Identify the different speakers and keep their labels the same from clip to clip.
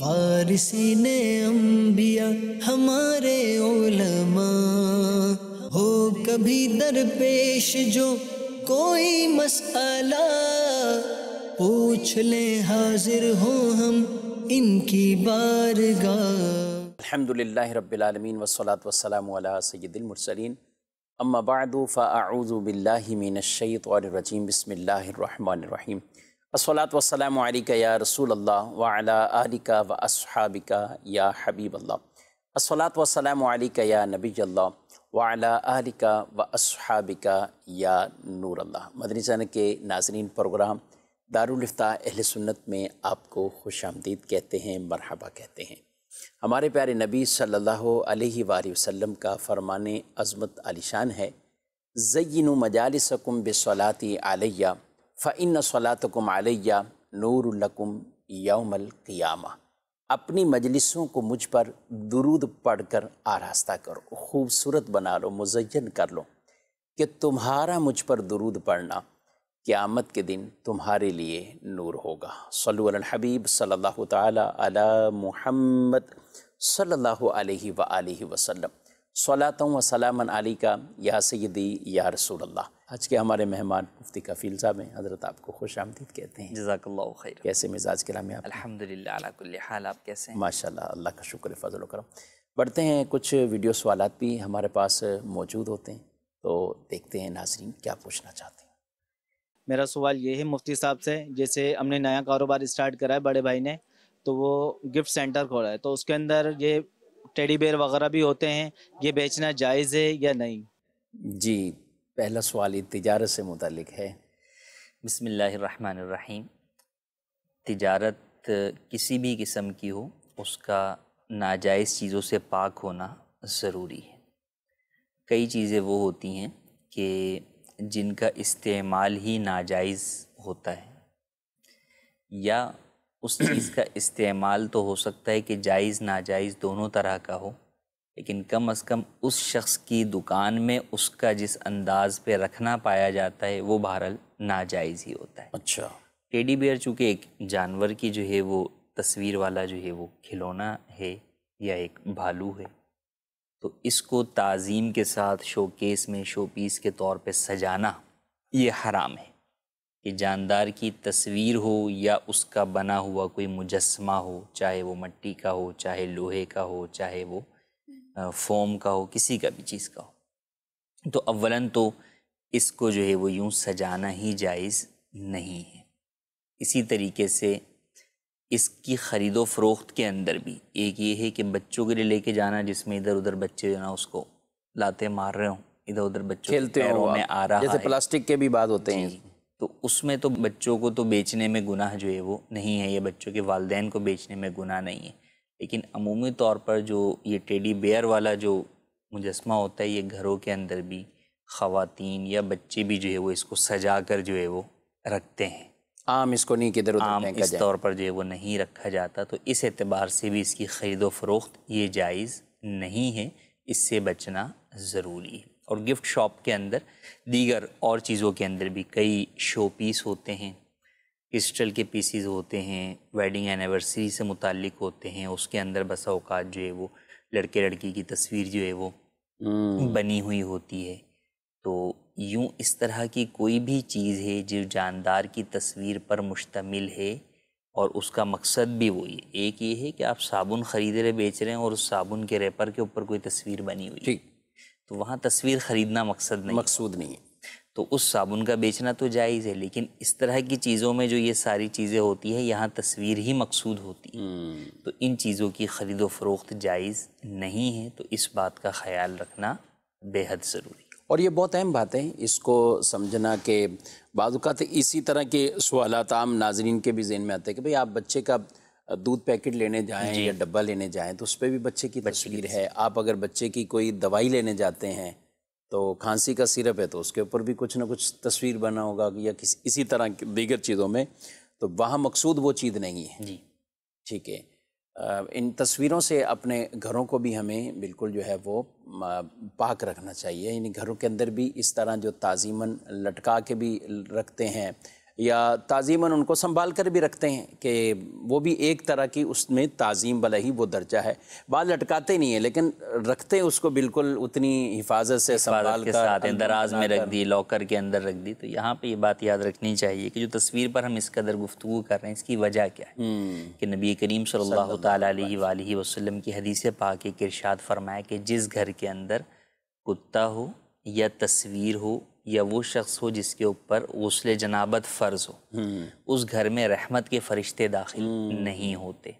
Speaker 1: वारसी ने अम्बिया हमारे ओलमा हो कभी दरपेश जो कोई मसाला पूछ ले हाजिर हो हम इनकी बारगाह
Speaker 2: अलहमदिल्ला रबालमीन वसलात वसलाम सैदिलमरसलिन अम्माबाद फ़ाऊज़बिल्लिमिनशैतरजीम रहीम असलात वसलाम या रसूल अल्लाह आलिका व असहाबिका या हबीब अल्लाह असलात वसलाम या नबी अल्लाह वाला आलिका व असहाबिका या नूर अल्लाह मदनी के नाजरीन प्रोग्राम दारुलफ्ता अहल सुन्नत में आपको खुश आमदीद कहते हैं मरहबा कहते हैं हमारे प्यारे नबी सल्लल्लाहु अलैहि वसल्लम का फ़रमान अज़मत आलिशान है ज़यन मजालसकुम बसलाती आलिया फ़िन सलातकुम आलिया नूरकुम यौमल क़ियामा अपनी मजलिसों को मुझ पर दुरूद पढ़ कर आरास्ता करो खूबसूरत बना लो मुजयन कर लो कि तुम्हारा मुझ पर दुरूद पढ़ना क़्यामत के दिन तुम्हारे लिए नूर होगा सलूल हबीब सल्लल्लाहु ताला अला मुहम्मद सल्लल्लाहु अलैहि व आलिहि वसल्लम सलात व सलामन का या सैदी या रसूलल्लाह आज के हमारे मेहमान मुफ्ती कफ़ील साहब हैं हज़रत आपको खुश आमदीद कहते हैं जजाकल्ला खैर कैसे मिजाज के में अलहमदिल्ला अलहमदिल्ला आप कैसे हैं माशा अल्लाह का शुक्र फजल करम बढ़ते हैं कुछ वीडियो सवाल भी हमारे पास मौजूद होते हैं तो देखते हैं नाजरीन क्या पूछना चाहते हैं मेरा सवाल ये है मुफ्ती साहब से जैसे हमने नया कारोबार स्टार्ट करा है बड़े भाई ने तो वो गिफ्ट सेंटर खोला है तो उसके अंदर ये टेडी बेयर वगैरह भी होते हैं ये बेचना जायज़ है या नहीं जी पहला सवाल तजारत से मुतलिक है
Speaker 1: बसमीम तजारत किसी भी किस्म की हो उसका नाजायज़ चीज़ों से पाक होना ज़रूरी है कई चीज़ें वो होती हैं कि जिनका इस्तेमाल ही नाजायज़ होता है या उस चीज़ का इस्तेमाल तो हो सकता है कि जायज़ नाजायज़ दोनों तरह का हो लेकिन कम अज़ कम उस शख्स की दुकान में उसका जिस अंदाज पे रखना पाया जाता है वो बहरहाल नाजायज़ ही होता है अच्छा टेडी बियर चूँकि एक जानवर की जो है वो तस्वीर वाला जो है वो खिलौना है या एक भालू है तो इसको ताज़ीम के साथ शोकेस में शोपीस के तौर पे सजाना ये हराम है कि जानदार की तस्वीर हो या उसका बना हुआ कोई मुजस्मा हो चाहे वो मट्टी का हो चाहे लोहे का हो चाहे वो फोम का हो किसी का भी चीज़ का हो तो अवला तो इसको जो है वो यूँ सजाना ही जायज़ नहीं है इसी तरीके से इसकी ख़रीदो फरोख्त के अंदर भी एक ये है कि बच्चों के लिए लेके जाना जिसमें इधर उधर बच्चे जो ना उसको लाते मार रहे हों इधर उधर बच्चे खेलते हो में आ रहा जैसे
Speaker 2: प्लास्टिक के भी बात होते हैं
Speaker 1: तो उसमें तो बच्चों को तो बेचने में गुनाह जो है वो नहीं है या बच्चों के वालदेन को बेचने में गुनाह नहीं है लेकिन अमूमी तौर पर जो ये टेडी बेयर वाला जो मुजस्मा होता है ये घरों के अंदर भी ख़वातीन या बच्चे भी जो है वो इसको सजा कर जो है वो रखते हैं आम इसको नहीं किधर आम इस तौर पर जो है वो नहीं रखा जाता तो इस एतबार से भी इसकी ख़रीद व फरोख्त ये जायज़ नहीं है इससे बचना ज़रूरी है और गिफ्ट शॉप के अंदर दीगर और चीज़ों के अंदर भी कई शो पीस होते हैं क्रिस्टल के पीसीज होते हैं वेडिंग एनिवर्सरी से मुतल होते हैं उसके अंदर बसा अवकात जो है वो लड़के लड़की की तस्वीर जो है वो हम्म। बनी हुई होती है तो यूँ इस तरह की कोई भी चीज़ है जो जानदार की तस्वीर पर मुश्तमिल है और उसका मकसद भी वही है एक ये है कि आप साबुन ख़रीद रहे बेच रहे हैं और उस साबुन के रेपर के ऊपर कोई तस्वीर बनी हुई ठीक तो वहाँ तस्वीर ख़रीदना मकसद नहीं मकसूद नहीं है तो उस साबुन का बेचना तो जायज़ है लेकिन इस तरह की चीज़ों में जो ये सारी चीज़ें होती है यहाँ तस्वीर ही मकसूद होती है हम्म। तो इन चीज़ों की ख़रीद व फरोख्त जायज़ नहीं है तो इस बात का ख्याल रखना बेहद ज़रूरी
Speaker 2: और ये बहुत अहम बात है इसको समझना कि बाज़ात इसी तरह के सवाल आम नाजरीन के भी जेन में आते हैं कि भाई आप बच्चे का दूध पैकेट लेने जाएँ या डब्बा लेने जाएँ तो उस पर भी बच्चे की तस्वीर है आप अगर बच्चे की कोई दवाई लेने जाते हैं तो खांसी का सिरप है तो उसके ऊपर भी कुछ ना कुछ तस्वीर बना होगा या किसी इसी तरह की दीगर चीज़ों में तो वहाँ मकसूद वो चीज़ नहीं है जी ठीक है इन तस्वीरों से अपने घरों को भी हमें बिल्कुल जो है वो पाक रखना चाहिए यानी घरों के अंदर भी इस तरह जो ताजीमन लटका के भी रखते हैं या तज़ीमन उनको संभाल कर भी रखते हैं कि वो भी एक तरह की उसमें तज़ीम भला ही वो दर्जा है बाल लटकाते नहीं है लेकिन रखते उसको बिल्कुल उतनी हिफाजत से संभाल के साथ दराज में रख दी लॉकर के अंदर रख दी तो यहाँ पर ये बात याद
Speaker 1: रखनी चाहिए कि जो तस्वीर पर हम इस कदर गुफ्तु कर रहे हैं इसकी वजह क्या है हम्म। कि नबी करीम सल्लल्लाहु वसम की हदीस पा के इरशाद फरमाए कि जिस घर के अंदर कुत्ता हो या तस्वीर हो या वो शख्स हो जिसके ऊपर गसल जनाबत फ़र्ज हो हम्म। उस घर में रहमत के फरिश्ते दाखिल हम्म। नहीं होते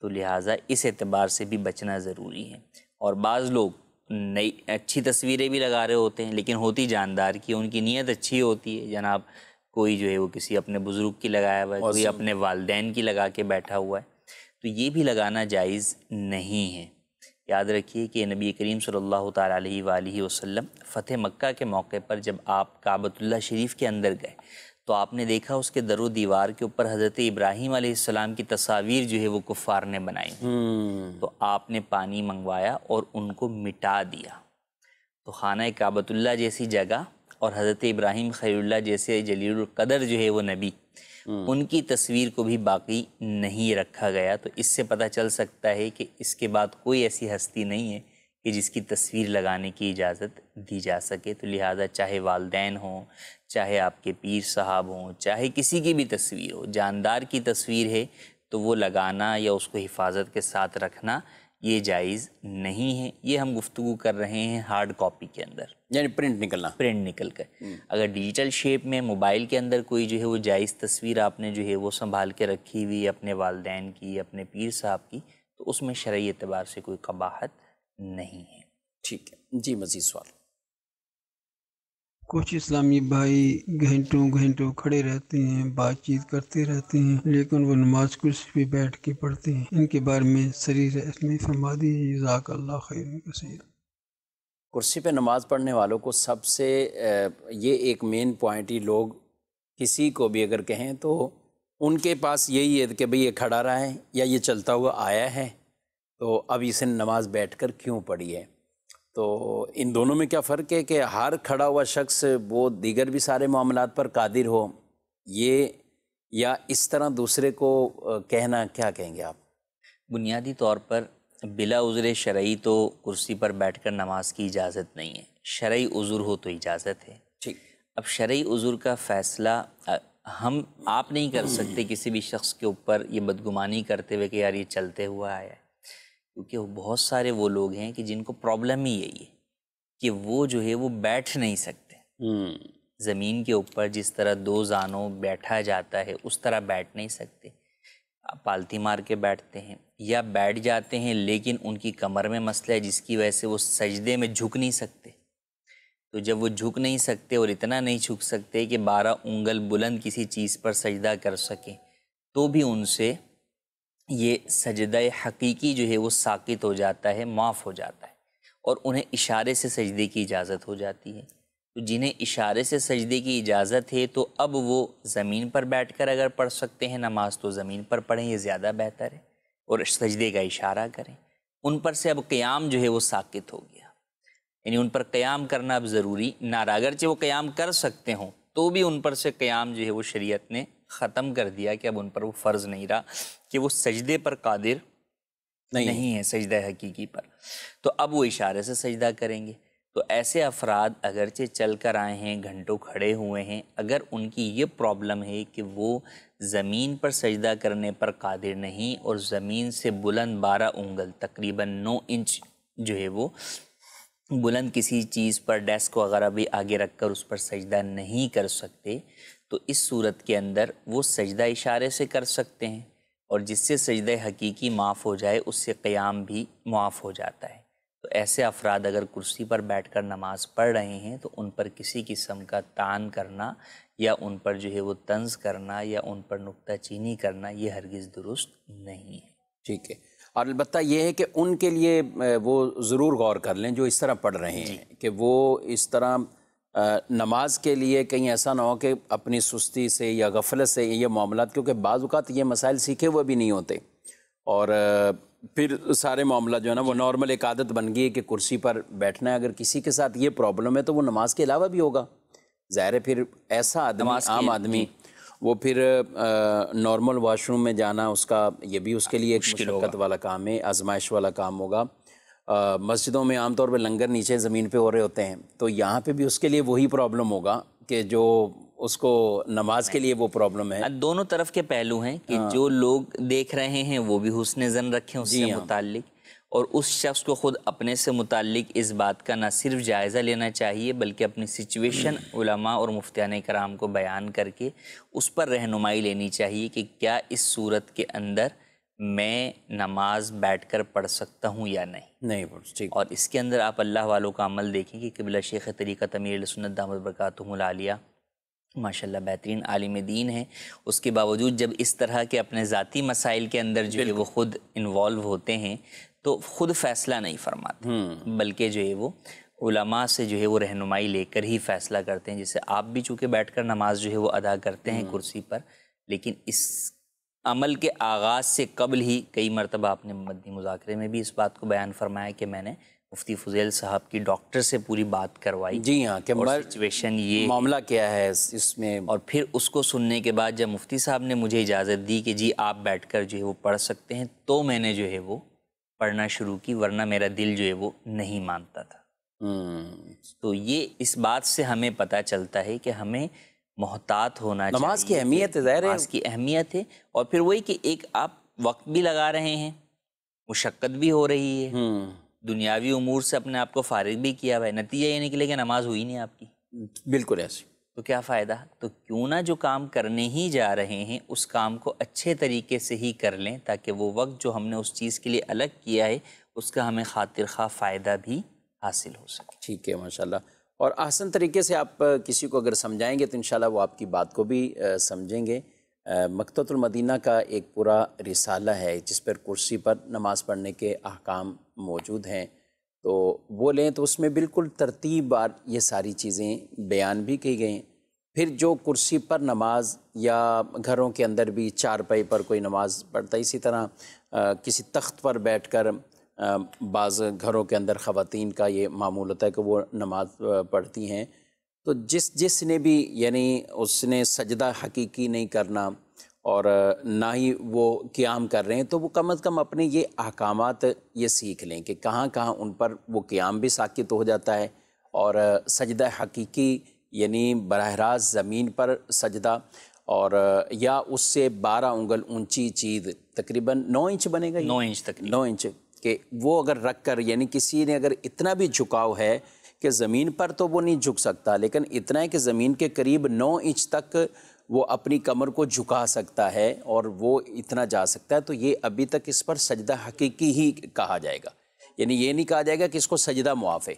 Speaker 1: तो लिहाजा इस एतबार से भी बचना ज़रूरी है और बाज़ लोग नई अच्छी तस्वीरें भी लगा रहे होते हैं लेकिन होती जानदार की उनकी नीयत अच्छी होती है जनाब कोई जो है वो किसी अपने बुज़ुर्ग की लगाया हुआ है कोई अपने वालदेन की लगा के बैठा हुआ है तो ये भी लगाना जायज़ नहीं है याद रखिए कि नबी करीम सल्लल्लाहु अलैहि सल्ला वसल्लम फ़तेह मक्का के मौके पर जब आप काबतुल्ला शरीफ के अंदर गए तो आपने देखा उसके दर दीवार के ऊपर हज़रत इब्राहिम आसमाम की तस्वीर जो है वो कुफ़ार ने बनाई हम्म। तो आपने पानी मंगवाया और उनको मिटा दिया तो खाना काबतुल्ला जैसी जगह और हज़रत इब्राहिम खैरुल्ला जैसे जलील कदर जो है वो नबी हम्म। उनकी तस्वीर को भी बाकी नहीं रखा गया तो इससे पता चल सकता है कि इसके बाद कोई ऐसी हस्ती नहीं है कि जिसकी तस्वीर लगाने की इजाज़त दी जा सके तो लिहाजा चाहे वालदेन हों चाहे आपके पीर साहब हों चाहे किसी की भी तस्वीर हो जानदार की तस्वीर है तो वो लगाना या उसको हिफाजत के साथ रखना ये जायज़ नहीं है ये हम गुफ्तु कर रहे हैं हार्ड कॉपी के अंदर यानी प्रिंट निकलना प्रिंट निकल कर हम्म। अगर डिजिटल शेप में मोबाइल के अंदर कोई जो है वो जायज़ तस्वीर आपने जो है वो संभाल के रखी हुई अपने वालदेन की अपने पीर साहब की तो उसमें शरा एतबार से कोई कबाहत नहीं है ठीक
Speaker 2: है जी मज़ीद सवाल कुछ इस्लामी भाई घंटों घंटों खड़े रहते हैं बातचीत करते रहते हैं लेकिन वो नमाज कुर्सी भी बैठ के पढ़ते हैं इनके बारे में शरीर इसमें फरमा दी जजाक कुर्सी पे नमाज़ पढ़ने वालों को सबसे ये एक मेन पॉइंट ही लोग किसी को भी अगर कहें तो उनके पास यही है कि भाई ये खड़ा रहा है या ये चलता हुआ आया है तो अब इसे नमाज बैठकर क्यों पढ़ी है तो इन दोनों में क्या फ़र्क है कि हार खड़ा हुआ शख्स वो दीगर भी सारे मामला पर कादिर हो ये या इस तरह दूसरे को कहना क्या कहेंगे आप
Speaker 1: बुनियादी तौर पर बिला उज़र शरा तो कुर्सी पर बैठकर नमाज की इजाज़त नहीं है शरा उज़ुर हो तो इजाज़त है ठीक अब शरा उज़ुर का फ़ैसला हम आप नहीं कर सकते किसी भी शख्स के ऊपर ये बदगुमानी करते हुए कि यार ये चलते हुआ आया है क्योंकि बहुत सारे वो लोग हैं कि जिनको प्रॉब्लम ही यही है कि वो जो है वो बैठ नहीं सकते हम्म। ज़मीन के ऊपर जिस तरह दो जानों बैठा जाता है उस तरह बैठ नहीं सकते पालथी मार के बैठते हैं या बैठ जाते हैं लेकिन उनकी कमर में मसला है जिसकी वजह से वो सजदे में झुक नहीं सकते तो जब वो झुक नहीं सकते और इतना नहीं झुक सकते कि बारह उंगल बुलंद किसी चीज़ पर सजदा कर सकें तो भी उनसे ये सजद हकीकी जो है वो साकित हो जाता है माफ़ हो जाता है और उन्हें इशारे से सजदे की इजाज़त हो जाती है तो जिन्हें इशारे से सजदे की इजाज़त है तो अब वो ज़मीन पर बैठ कर अगर पढ़ सकते हैं नमाज तो ज़मीन पर पढ़ें ये ज़्यादा बेहतर है और सजदे का इशारा करें उन पर से अब क़्याम जो है वो साकित हो गया यानी उन पर क़्याम करना अब ज़रूरी नारा अगरचे वो क़्याम कर सकते हों तो भी उन पर से क़्याम जो है वो शरीयत ने ख़त्म कर दिया कि अब उन पर वो फ़र्ज़ नहीं रहा कि वो सजदे पर कादिर नहीं, नहीं है सजद हकीकी पर तो अब वो इशारे से सजदा करेंगे तो ऐसे अफराद अगरचे चल कर आए हैं घंटों खड़े हुए हैं अगर उनकी ये प्रॉब्लम है कि वो ज़मीन पर सजदा करने पर कादिर नहीं और ज़मीन से बुलंद बारह उंगल तकरीबन नौ इंच जो है वो बुलंद किसी चीज़ पर डेस्क वगैरह भी आगे रखकर उस पर सजदा नहीं कर सकते तो इस सूरत के अंदर वो सजदा इशारे से कर सकते हैं और जिससे सजद हकीकी माफ़ हो जाए उससे क़याम भी माफ़ हो जाता है तो ऐसे अफराद अगर कुर्सी पर बैठ कर नमाज़ पढ़ रहे हैं तो उन पर किसी किस्म का तान करना या उन पर जो है वो तंज करना या उन पर नुकता चीनी करना ये हरगिज़ दुरुस्त नहीं है
Speaker 2: ठीक है और अलबत् ये है कि उनके लिए वो ज़रूर गौर कर लें जो इस तरह पढ़ रहे हैं कि वो इस तरह नमाज के लिए कहीं ऐसा ना हो कि अपनी सुस्ती से या गफलत से ये मामला क्योंकि बाज़ात ये मसाइल सीखे हुए भी नहीं होते और फिर सारे मामला जो है ना वो नॉर्मल एक आदत बन गई है कि कुर्सी पर बैठना है अगर किसी के साथ ये प्रॉब्लम है तो वो नमाज के अलावा भी होगा ज़ाहिर फिर ऐसा आदमी आम आदमी वो फिर नॉर्मल वाशरूम में जाना उसका ये भी उसके लिए एक मुशक्क़त वाला काम है आजमाइश वाला काम होगा मस्जिदों में आमतौर पर लंगर नीचे ज़मीन पे हो रहे होते हैं तो यहाँ पे भी उसके लिए वही प्रॉब्लम होगा कि जो उसको नमाज के लिए वो प्रॉब्लम है
Speaker 1: दोनों तरफ के पहलू हैं कि हाँ। जो लोग देख रहे हैं वो भी हुसन जन रखें उससे हाँ। मुतल और उस शख्स को ख़ुद अपने से मुतक इस बात का ना सिर्फ जायज़ा लेना चाहिए बल्कि अपनी सिचुएशन उलमा और मुफ्तियान कराम को बयान करके उस पर रहनुमाई लेनी चाहिए कि क्या इस सूरत के अंदर मैं नमाज बैठकर पढ़ सकता हूँ या नहीं नहीं पढ़ ठीक और इसके अंदर आप अल्लाह वालों का अमल देखें कि कबिला शेख तरीक़ा तमीर सुन्नत दामद मालिया माशा बेहतरीन आलिम दीन है उसके बावजूद जब इस तरह के अपने ज़ाती मसाइल के अंदर जो है वो ख़ुद इन्वॉल्व होते हैं तो ख़ुद फैसला नहीं फरमाते हम्म। बल्कि जो है वो उलमा से जो है वो रहनुमाई लेकर ही फैसला करते हैं जैसे आप भी चूँकि बैठ कर नमाज जो है वो अदा करते हैं हम्म। कुर्सी पर लेकिन इस अमल के आगाज़ से कबल ही कई मरतबा आपने मदनी मुजाकरे में भी इस बात को बयान फरमाया कि मैंने मुफ्ती फजैल साहब की डॉक्टर से पूरी बात करवाई जी हाँ क्या सिचुएशन ये मामला
Speaker 2: क्या है इसमें और
Speaker 1: फिर उसको सुनने के बाद जब मुफ्ती साहब ने मुझे इजाज़त दी कि जी आप बैठकर जो है वो पढ़ सकते हैं तो मैंने जो है वो पढ़ना शुरू की वरना मेरा दिल जो है वो नहीं मानता था हम्म। तो ये इस बात से हमें पता चलता है कि हमें मोहतात होना नमाज की अहमियत है जाहिर नमाज की अहमियत है और फिर वही कि एक आप वक्त भी लगा रहे हैं मुशक्क़त भी हो रही है हम्म। दुनियावी उमूर से अपने आप को फारिग भी किया हुआ है नतीजा ये निकले कि नमाज हुई नहीं आपकी बिल्कुल ऐसी तो क्या फ़ायदा तो क्यों ना जो काम करने ही जा रहे हैं उस काम को अच्छे तरीके से ही कर लें ताकि वो वक्त
Speaker 2: जो हमने उस चीज़ के लिए अलग किया है उसका हमें खातिर खा फ़ायदा भी हासिल हो सके ठीक है माशाल्लाह और आसन तरीके से आप किसी को अगर समझाएंगे तो इन वो आपकी बात को भी समझेंगे मकतमदीना का एक पूरा रिसाला है जिस पर कुर्सी पर नमाज़ पढ़ने के अहकाम मौजूद हैं तो वो लें तो उसमें बिल्कुल तरतीब बार ये सारी चीज़ें बयान भी की गई फिर जो कुर्सी पर नमाज या घरों के अंदर भी चारपाई पर कोई नमाज पढ़ता इसी तरह किसी तख्त पर बैठ कर बाज़ घरों के अंदर ख़वान का ये मामूल होता है कि वो नमाज पढ़ती हैं तो जिस जिसने भी यानी उसने सजदा हकीकी नहीं करना और ना ही वो क़्याम कर रहे हैं तो वो कम अज़ कम अपने ये अहकाम ये सीख लें कि कहाँ कहाँ उन पर वो क़्याम भी साकित हो जाता है और सजदा हकीकी यानी बरह रास्त ज़मीन पर सजदा और या उससे बारह उंगल ऊंची चीज़ तकरीबन नौ इंच बनेगा नौ इंच तक नौ इंच के वो अगर रख कर यानी किसी ने अगर इतना भी झुकाव है कि ज़मीन पर तो वो नहीं झुक सकता लेकिन इतना है कि ज़मीन के करीब नौ इंच तक वो अपनी कमर को झुका सकता है और वो इतना जा सकता है तो ये अभी तक इस पर सजदा हकीकी ही कहा जाएगा यानी ये नहीं कहा जाएगा कि इसको सजदा मुआफ़ है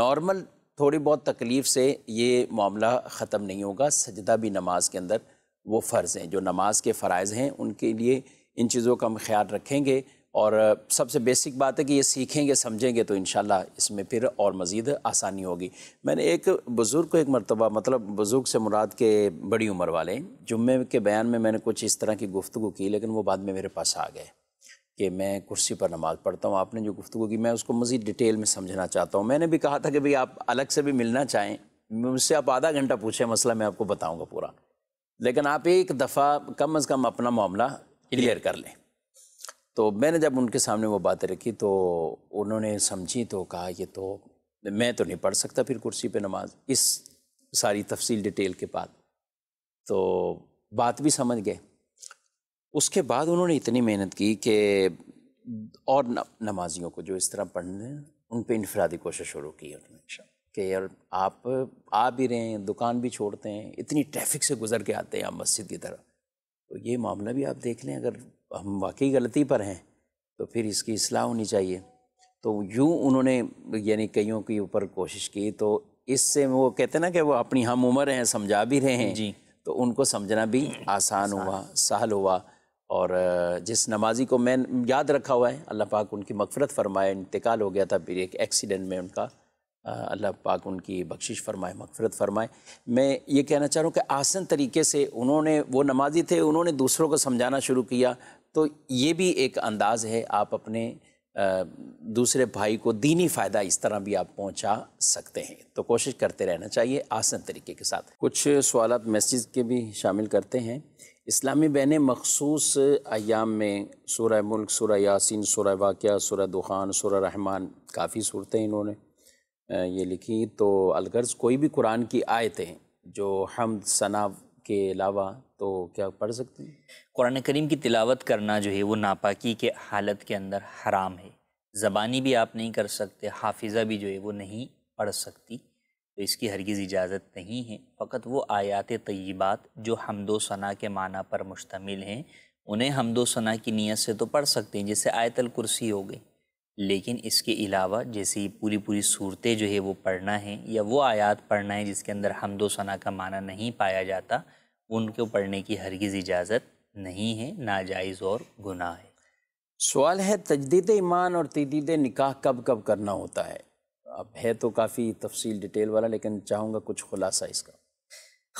Speaker 2: नॉर्मल थोड़ी बहुत तकलीफ़ से ये मामला ख़त्म नहीं होगा सजदा भी नमाज के अंदर वो फ़र्ज़ हैं जो नमाज के फ़रज़ हैं उनके लिए इन चीज़ों का हम ख्याल रखेंगे और सबसे बेसिक बात है कि ये सीखेंगे समझेंगे तो इन इसमें फिर और मज़ीद आसानी होगी मैंने एक बुज़ुर्ग को एक मरतबा मतलब बुज़ुर्ग से मुराद के बड़ी उम्र वाले जुम्मे के बयान में मैंने कुछ इस तरह की गुफ्तु की लेकिन वो बाद में मेरे पास आ गए कि मैं कुर्सी पर नमाज़ पढ़ता हूँ आपने जो गुफ्तु की मैं उसको मज़ीद डिटेल में समझना चाहता हूँ मैंने भी कहा था कि भाई आप अलग से भी मिलना चाहें मुझसे आप आधा घंटा पूछें मसला मैं आपको बताऊँगा पूरा लेकिन आप एक दफ़ा कम अज़ कम अपना मामला क्लियर कर लें तो मैंने जब उनके सामने वो बातें रखी तो उन्होंने समझी तो कहा ये तो मैं तो नहीं पढ़ सकता फिर कुर्सी पर नमाज इस सारी तफसील डिटेल के बाद तो बात भी समझ गए उसके बाद उन्होंने इतनी मेहनत की कि और न, नमाजियों को जो इस तरह पढ़ने उन पर इनफरादी कोशिश शुरू की उन्होंने कि यार आप आ भी रहे हैं दुकान भी छोड़ते हैं इतनी ट्रैफिक से गुजर के आते हैं आप मस्जिद की तरफ तो ये मामला भी आप देख लें अगर हम वाकई गलती पर हैं तो फिर इसकी असलाह होनी चाहिए तो यूँ उन्होंने यानी कईयों के ऊपर कोशिश की तो इससे वो कहते ना कि वो अपनी हम उम्र हैं समझा भी रहे हैं जी तो उनको समझना भी आसान हुआ सहल हुआ और जिस नमाजी को मैं याद रखा हुआ है अल्लाह पाक उनकी मगफरत फरमाए इंतकाल हो गया था फिर एक एक्सीडेंट में उनका अल्लाह पाक उनकी बख्शिश फरमाए मगफरत फरमाए मैं ये कहना चाह रहा हूँ कि आसन तरीके से उन्होंने वो नमाजी थे उन्होंने दूसरों को समझाना शुरू किया तो ये भी एक अंदाज़ है आप अपने दूसरे भाई को दीनी फ़ायदा इस तरह भी आप पहुंचा सकते हैं तो कोशिश करते रहना चाहिए आसन तरीके के साथ कुछ सवाल मैसेज के भी शामिल करते हैं इस्लामी बहनें मखसूस अयाम में सूर मुल्क सूर यासिन सूर वाक़ सूर दुखान सूर रहमान काफ़ी सूरतें इन्होंने ये लिखी तो अलगर्ज कोई भी कुरान की आयतें जो हमद सना के अलावा तो क्या पढ़ सकते हैं
Speaker 1: कुरान करीम की तिलावत करना जो है वो नापाकी के हालत के अंदर हराम है ज़बानी भी आप नहीं कर सकते हाफिज़ा भी जो है वो नहीं पढ़ सकती तो इसकी हरगिज़ इजाज़त नहीं है फ़कत वो आयात तय्यबात जो हमदो सना के माना पर मुश्तमिल हैं उन्हें हमदो सना की नीयत से तो पढ़ सकते हैं जैसे आयतल कुर्सी हो गई लेकिन इसके अलावा जैसे पूरी पूरी सूरतें जो है वो पढ़ना है या वो आयात पढ़ना है जिसके अंदर हमदो सना का माना नहीं पाया जाता उनको पढ़ने की हरगिज़ इजाज़त नहीं है नाजायज़ और गुनाह है
Speaker 2: सवाल है तजदीद ईमान और तजदीद निकाह कब कब करना होता है अब है तो काफ़ी तफसील डिटेल वाला लेकिन चाहूँगा कुछ खुलासा इसका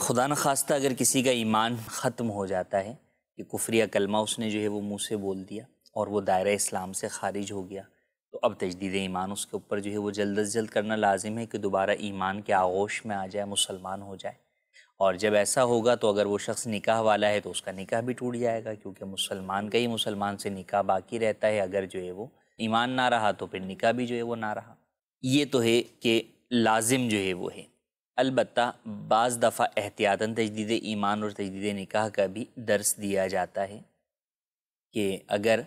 Speaker 2: खुदा न खास्ता अगर
Speaker 1: किसी का ईमान ख़त्म हो जाता है कि कुफरिया कलमा उसने जो है वो मुँह से बोल दिया और वो दायरा इस्लाम से खारिज हो गया तो अब तजदीद ईमान उसके ऊपर जो है वो जल्द अज जल्द करना लाजिम है कि दोबारा ईमान के आगोश में आ जाए मुसलमान हो जाए और जब ऐसा होगा तो अगर वो शख्स निकाह वाला है तो उसका निकाह भी टूट जाएगा क्योंकि मुसलमान का ही मुसलमान से निकाह बाकी रहता है अगर जो है वो ईमान ना रहा तो फिर निकाह भी जो है वो ना रहा ये तो है कि लाजिम जो है वो है अलबत् बज़ दफ़ा एहतियातन तजदीद ईमान और तजदीद निकाह का भी दर्स दिया जाता है कि अगर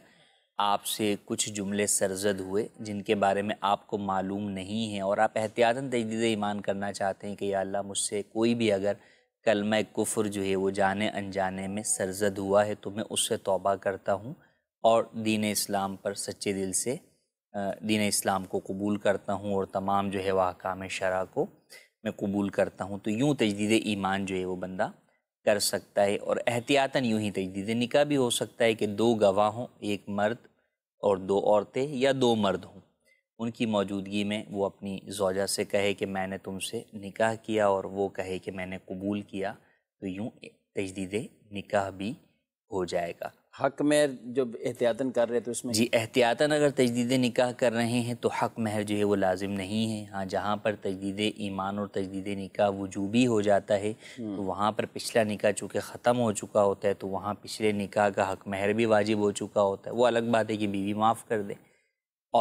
Speaker 1: आपसे कुछ जुमले सरजद हुए जिनके बारे में आपको मालूम नहीं है और आप एहतियातन तजदीद ईमान करना चाहते हैं कि अल्लाह मुझसे कोई भी अगर कलम कुफर जो है वो जाने अनजाने में सरजद हुआ है तो मैं उससे तोबा करता हूँ और दीन इस्लाम पर सच्चे दिल से दीन इस्लाम को कबूल करता हूँ और तमाम जो है वह काम शरा को मैं कबूल करता हूँ तो यूँ तजदीद ईमान जो है वो बंदा कर सकता है और एहतियातन यूँ ही तजदीद निका भी हो सकता है कि दो गवाह हों एक मर्द और दो औरतें या दो मर्द हों उनकी मौजूदगी में वो अपनी जोजा से कहे कि मैंने तुमसे निकाह किया और वो कहे कि मैंने कबूल किया तो यूँ तजदीद निकाह भी हो जाएगा
Speaker 2: हक महर जो एहतियातन कर रहे तो उसमें जी
Speaker 1: एहतियातन अगर तजदीद निकाह कर रहे हैं तो हक महर जो है वो लाजिम नहीं है हाँ जहाँ पर तजदीद ईमान और तजदीद निकाह वजूबी हो जाता है हम्म। तो वहाँ पर पिछला निकाह चूँकि ख़त्म हो चुका होता है तो वहाँ पिछले निकाह का हक महर भी वाजिब हो चुका होता है वो अलग बात है कि बीवी माफ़ कर दे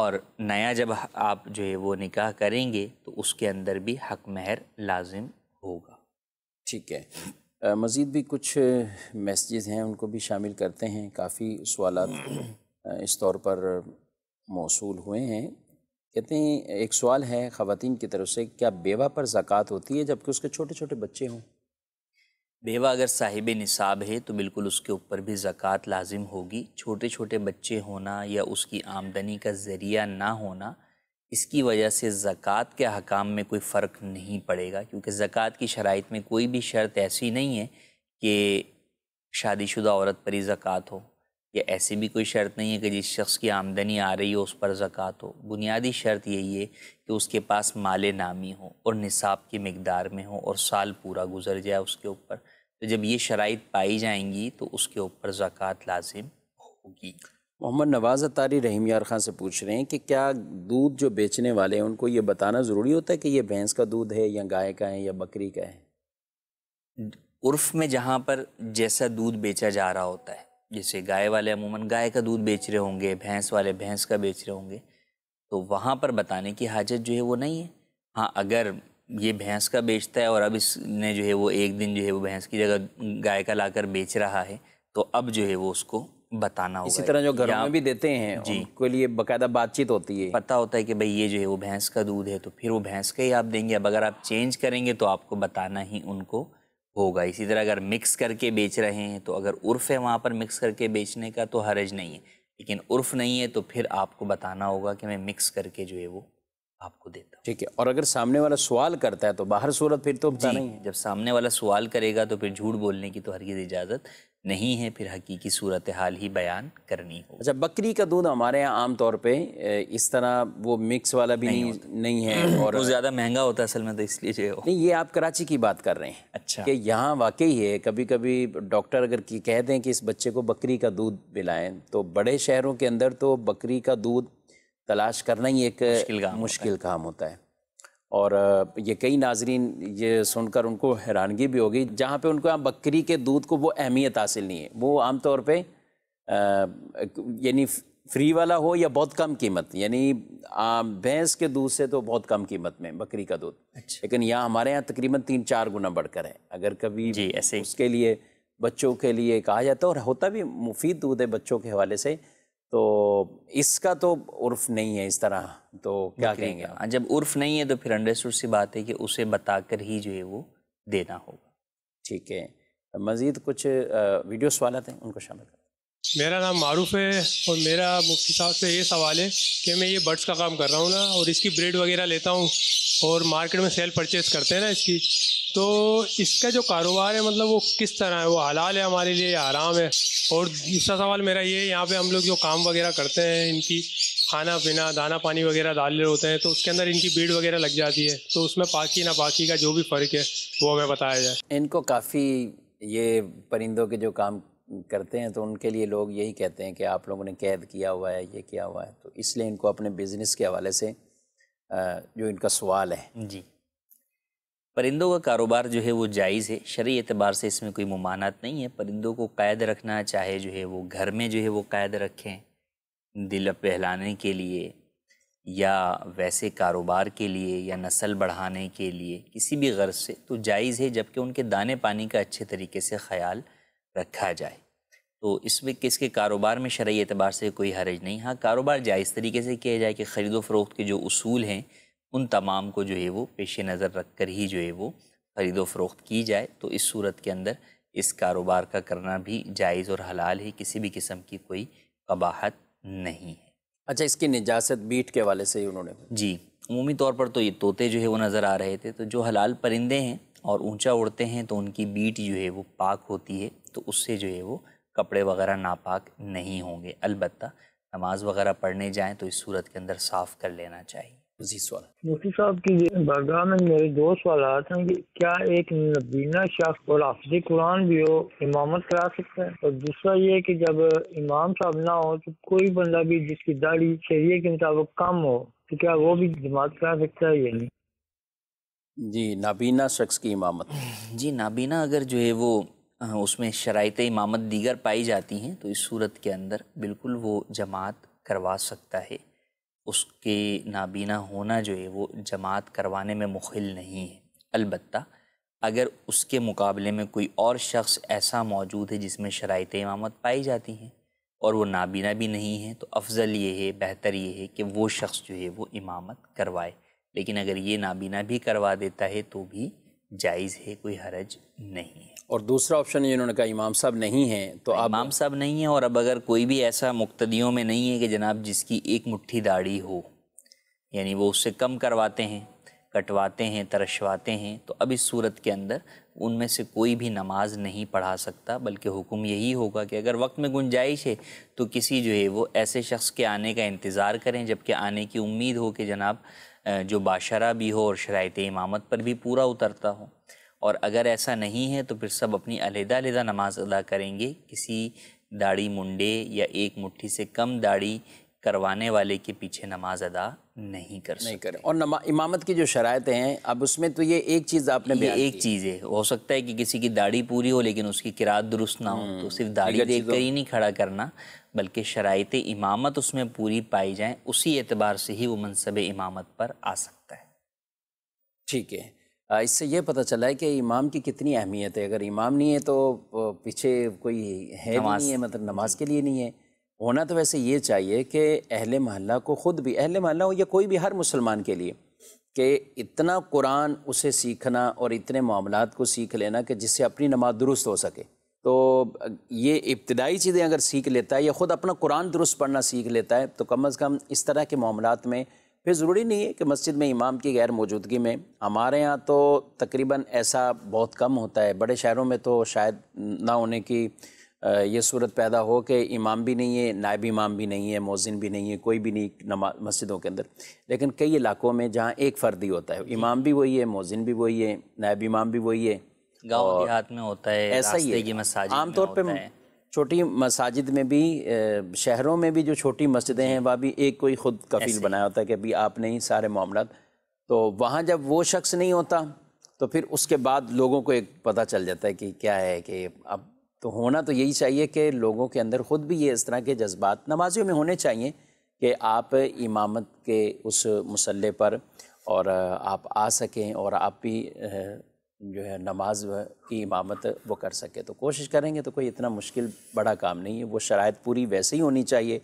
Speaker 1: और नया जब आप जो है वो निकाह करेंगे तो
Speaker 2: उसके अंदर भी हक महर लाजिम होगा ठीक है मज़ीद भी कुछ मैसेज हैं उनको भी शामिल करते हैं काफ़ी सवाल इस तौर पर मौसू हुए हैं कहते हैं एक सवाल है ख़वान की तरफ से क्या बेवा पर ज़क़़त होती है जबकि उसके छोटे छोटे बच्चे हों
Speaker 1: बेवा अगर साहिब निसाब है तो बिल्कुल उसके ऊपर भी ज़क़़त लाजिम होगी छोटे छोटे बच्चे होना या उसकी आमदनी का ज़रिया ना होना इसकी वजह से ज़क़़त के अहकाम में कोई फ़र्क नहीं पड़ेगा क्योंकि ज़क़़त की शराइ में कोई भी शर्त ऐसी नहीं है कि शादीशुदा औरत पर ही ज़क़़त हो या ऐसी भी कोई शर्त नहीं है कि जिस शख्स की आमदनी आ रही हो उस पर ज़क़़त हो बुनियादी शर्त यही है कि उसके पास माल नामी हो और निसाब की मकदार में हो और साल पूरा गुजर जाए उसके ऊपर तो जब ये शराइ पाई जाएंगी तो उसके ऊपर ज़क़़त लाजिम
Speaker 2: होगी मोहम्मद नवाज अतारी रहीम यार खान से पूछ रहे हैं कि क्या दूध जो बेचने वाले हैं उनको ये बताना ज़रूरी होता है कि ये भैंस का दूध है या गाय का है या बकरी का है उर्फ में
Speaker 1: जहाँ पर जैसा दूध बेचा जा रहा होता है जैसे गाय वाले अमूमन गाय का दूध बेच रहे होंगे भैंस वाले भैंस का बेच रहे होंगे तो वहाँ पर बताने की हाजत जो है वो नहीं है हाँ अगर ये भैंस का बेचता है और अब इसने जो है वो एक दिन जो है वो भैंस की जगह गाय का लाकर बेच रहा है तो अब जो है वो उसको बताना होगा इसी तरह जो घर में भी देते हैं जी उनके लिए बकायदा बातचीत होती है पता होता है कि भाई ये जो है वो भैंस का दूध है तो फिर वो भैंस का ही आप देंगे अब अगर आप चेंज करेंगे तो आपको बताना ही उनको होगा इसी तरह अगर मिक्स करके बेच रहे हैं तो अगर उर्फ़ है वहाँ पर मिक्स करके बेचने का तो हरज नहीं है लेकिन उर्फ नहीं है तो फिर आपको बताना होगा कि मैं मिक्स करके जो है वो आपको देता हूँ ठीक है और अगर सामने वाला सवाल करता है तो बाहर सूरत फिर तो जी नहीं है। जब सामने वाला सवाल करेगा तो फिर झूठ बोलने की तो हर की इजाज़त नहीं है फिर हकीकी सूरत हाल ही बयान करनी
Speaker 2: हो अच्छा बकरी का दूध हमारे यहाँ आम तौर पे इस तरह वो मिक्स वाला भी नहीं नहीं, नहीं है और वो ज़्यादा महंगा होता है असल में तो इसलिए नहीं ये आप कराची की बात कर रहे हैं अच्छा कि यहाँ वाकई है कभी कभी डॉक्टर अगर की कह दें कि इस बच्चे को बकरी का दूध पिलाएं तो बड़े शहरों के अंदर तो बकरी का दूध तलाश करना ही एक मुश्किल काम होता है और ये कई नाजरीन ये सुनकर उनको हैरानगी भी होगी जहाँ पे उनको यहाँ बकरी के दूध को वो अहमियत हासिल नहीं है वो आम तौर पे यानी फ्री वाला हो या बहुत कम कीमत यानी भैंस के दूध से तो बहुत कम कीमत में बकरी का दूध अच्छा। लेकिन यहाँ हमारे यहाँ तकरीबन तीन चार गुना बढ़कर है अगर कभी जी ऐसे उसके लिए बच्चों के लिए कहा जाता है और होता भी मुफीद दूध है बच्चों के हवाले से तो इसका तो उर्फ नहीं है इस तरह तो क्या कहेंगे हाँ, जब उर्फ नहीं है तो फिर अंडरस्टूड सी बात है कि उसे बताकर ही जो है वो देना होगा ठीक है मज़ीद कुछ वीडियो सवालत हैं उनको शामिल मेरा नाम मारूफ है और मेरा मुफ्ती साहब से ये सवाल है कि मैं ये बर्ड्स का काम कर रहा हूँ ना और इसकी ब्रेड वगैरह लेता हूँ और मार्केट में सेल परचेज़ करते हैं ना इसकी तो इसका जो कारोबार है मतलब वो किस तरह है वो हलाल है हमारे लिए आराम है और दूसरा सवाल मेरा ये है यहाँ पर हम लोग जो काम वगैरह करते हैं इनकी खाना पीना दाना पानी वगैरह डाल रहे होते हैं तो उसके अंदर इनकी भीड़ वगैरह लग जाती है तो उसमें पाकी ना पाकी का जो भी फ़र्क है वो हमें बताया जाए इनको काफ़ी ये परिंदों के जो काम करते हैं तो उनके लिए लोग यही कहते हैं कि आप लोगों ने कैद किया हुआ है ये किया हुआ है तो इसलिए इनको अपने बिज़नेस के हवाले से जो इनका सवाल है
Speaker 1: जी परिंदों का कारोबार जो है वो जायज़ है शरी एतबार से इसमें कोई ममानात नहीं है परिंदों को कैद रखना चाहे जो है वो घर में जो है वो कैद रखें दिल पहलाने के लिए या वैसे कारोबार के लिए या नस्ल बढ़ाने के लिए किसी भी गर्ज से तो जायज़ है जबकि उनके दाने पानी का अच्छे तरीके से ख्याल रखा जाए तो इसमें किसके कारोबार में शरा अतबार से कोई हरज नहीं हाँ कारोबार जायज़ तरीके से किया जाए कि ख़रीदो फ़रोख्त के जो असूल हैं उन तमाम को जो है वो पेश नज़र रख कर ही जो है वो ख़रीदो फ़रोख्त की जाए तो इस सूरत के अंदर इस कारोबार का करना भी जायज़ और हलाल है किसी भी किस्म की कोई कबाहत नहीं है
Speaker 2: अच्छा इसकी निजात बीट के हवाले से ही उन्होंने
Speaker 1: जी अमूमी तौर पर तो ये तोते जो है वो नज़र आ रहे थे तो जो हलाल परिंदे हैं और ऊंचा उड़ते हैं तो उनकी बीट जो है वो पाक होती है तो उससे जो है वो कपड़े वगैरह नापाक नहीं होंगे अलबत् नमाज वगैरह पढ़ने जाएं तो इस सूरत के अंदर साफ कर लेना चाहिए जी सवाल
Speaker 2: मुफ्ती साहब की बरगाह में मेरे दो सवाल थे कि क्या एक नबीना शख्स और हाफिज कुरान भी
Speaker 1: हो इमामत करा सकता है और दूसरा ये कि जब इमाम साहब ना हो तो कोई बंदा भी जिसकी दाढ़ी शरीय के मुताबिक कम हो तो क्या वो भी जमात करा सकता है या नहीं जी नाबीना शख्स की इमामत जी नाबीना अगर जो है वो उसमें शरात इमामत दीगर पाई जाती हैं तो इस सूरत के अंदर बिल्कुल वो जमात करवा सकता है उसके नाबीना होना जो है वो जमात करवाने में मुखिल नहीं है अलबत् अगर उसके मुकाबले में कोई और शख्स ऐसा मौजूद है जिसमें शराइ इमामत पाई जाती हैं और वो नाबीना भी नहीं है तो अफज़ल ये है बेहतर ये है कि वो शख्स जो है वो इमामत करवाए लेकिन अगर ये नाबीना भी करवा देता है तो भी जायज़ है कोई हरज नहीं है और दूसरा ऑप्शन इन्होंने कहा इमाम साहब नहीं हैं तो आप हाँ, इमाम साहब नहीं हैं और अब अगर कोई भी ऐसा मुक्तदियों में नहीं है कि जनाब जिसकी एक मुट्ठी दाढ़ी हो यानी वो उससे कम करवाते हैं कटवाते हैं तरशवाते हैं तो अब इस सूरत के अंदर उनमें से कोई भी नमाज नहीं पढ़ा सकता बल्कि हुक्म यही होगा कि अगर वक्त में गुंजाइश है तो किसी जो है वो ऐसे शख्स के आने का इंतज़ार करें जबकि आने की उम्मीद हो कि जनाब जो बाशरा भी हो और शरात इमामत पर भी पूरा उतरता हो और अगर ऐसा नहीं है तो फिर सब अपनी अलहदादा नमाज अदा करेंगे किसी दाढ़ी मुंडे या एक मुट्ठी से कम दाढ़ी करवाने वाले के पीछे नमाज अदा नहीं
Speaker 2: कर नहीं सकते और इमामत की जो शरायतें हैं अब उसमें तो ये एक चीज़ आपने ये एक
Speaker 1: चीज़ है हो सकता है कि किसी की दाढ़ी पूरी हो लेकिन उसकी किरात दुरुस्त ना हो हम्म, तो सिर्फ दाढ़ी देख कर ही नहीं खड़ा करना बल्कि शराइ इमामत उसमें पूरी पाई जाए उसी एतबार से ही वो मनसब इमामत पर आ सकता है
Speaker 2: ठीक है इससे यह पता चला है कि इमाम की कितनी अहमियत है अगर इमाम नहीं है तो पीछे कोई है नहीं है मतलब नमाज के लिए नहीं है होना तो वैसे ये चाहिए कि अहल महल्ला को ख़ुद भी अहल महल्ला हो या कोई भी हर मुसलमान के लिए कि इतना कुरान उसे सीखना और इतने मामला को सीख लेना कि जिससे अपनी नमाज दुरुस्त हो सके तो ये इब्तदाई चीज़ें अगर सीख लेता है या ख़ुद अपना कुरान दुरुस्त पढ़ना सीख लेता है तो कम अज़ कम इस तरह के मामला में फिर ज़रूरी नहीं है कि मस्जिद में इमाम की गैर मौजूदगी में हमारे यहाँ तो तकरीबन ऐसा बहुत कम होता है बड़े शहरों में तो शायद ना होने की ये सूरत पैदा हो कि इमाम भी नहीं है नायब इमाम भी नहीं है मोजिन भी नहीं है कोई भी नहीं नमा मस्जिदों के अंदर लेकिन कई इलाकों में जहाँ एक फ़र्द ही होता है इमाम भी वही है मोजिन भी वही है नायब इमाम भी वही है
Speaker 1: गाँव हाथ में होता है ऐसा ही है आमतौर पर
Speaker 2: छोटी मसाजिद में भी शहरों में भी जो छोटी मस्जिदें हैं वह भी एक कोई ख़ुद कफील बनाया होता है कि अभी आप नहीं सारे मामला तो वहाँ जब वो शख्स नहीं होता तो फिर उसके बाद लोगों को एक पता चल जाता है कि क्या है कि अब तो होना तो यही चाहिए कि लोगों के अंदर ख़ुद भी ये इस तरह के जज्बात नमाजियों में होने चाहिए कि आप इमामत के उस मसल्ले पर और आप आ सकें और आप भी जो है नमाज की इमामत वो कर सकें तो कोशिश करेंगे तो कोई इतना मुश्किल बड़ा काम नहीं है वो शरात पूरी वैसे ही होनी चाहिए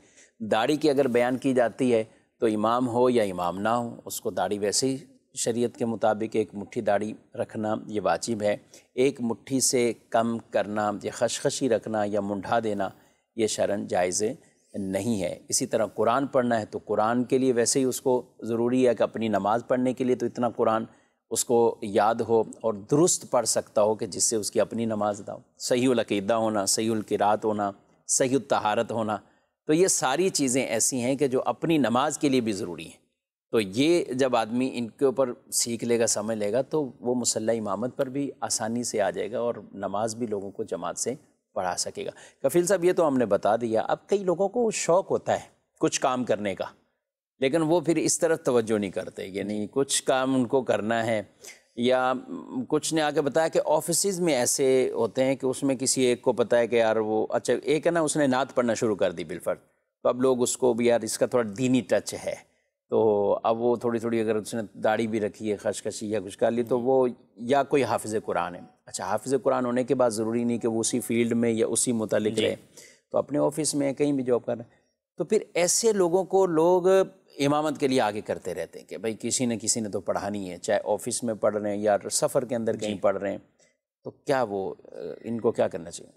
Speaker 2: दाढ़ी की अगर बयान की जाती है तो इमाम हो या इमाम ना हो उसको दाढ़ी वैसे ही शरीयत के मुताबिक एक मुट्ठी दाढ़ी रखना ये वाजिब है एक मुट्ठी से कम करना या खशखशी रखना या मुंडा देना ये शरण जायज़ नहीं है इसी तरह कुरान पढ़ना है तो कुरान के लिए वैसे ही उसको ज़रूरी है कि अपनी नमाज़ पढ़ने के लिए तो इतना कुरान उसको याद हो और दुरुस्त पढ़ सकता हो कि जिससे उसकी अपनी नमाज अदा हो सही होना सही किरात होना सही तहारत होना तो ये सारी चीज़ें ऐसी हैं कि जो अपनी नमाज के लिए भी ज़रूरी हैं तो ये जब आदमी इनके ऊपर सीख लेगा समझ लेगा तो वो मुसल्ला इमामत पर भी आसानी से आ जाएगा और नमाज भी लोगों को जमात से पढ़ा सकेगा कफील साहब ये तो हमने बता दिया अब कई लोगों को शौक़ होता है कुछ काम करने का लेकिन वो फिर इस तरफ तवज्जो नहीं करते यानी कुछ काम उनको करना है या कुछ ने आके बताया कि ऑफिस में ऐसे होते हैं कि उसमें किसी एक को पता है कि यार वो अच्छा एक है ना उसने नात पढ़ना शुरू कर दी बिलफर्द तो अब लोग उसको भी यार इसका थोड़ा दीनी टच है तो अब वो थोड़ी थोड़ी अगर उसने दाढ़ी भी रखी है खशखशी या कुछ कर ली तो वो या कोई हाफिज़ कुरान है अच्छा हाफिज़ कुरान होने के बाद ज़रूरी नहीं कि वो उसी फील्ड में या उसी मुतलिक रहे तो अपने ऑफिस में कहीं भी जॉब कर रहे हैं तो फिर ऐसे लोगों को लोग इमामत के लिए आगे करते रहते हैं कि भाई किसी न किसी ने तो पढ़ानी है चाहे ऑफिस में पढ़ रहे हैं या सफ़र के अंदर कहीं पढ़ रहे हैं तो क्या वो इनको क्या करना चाहिए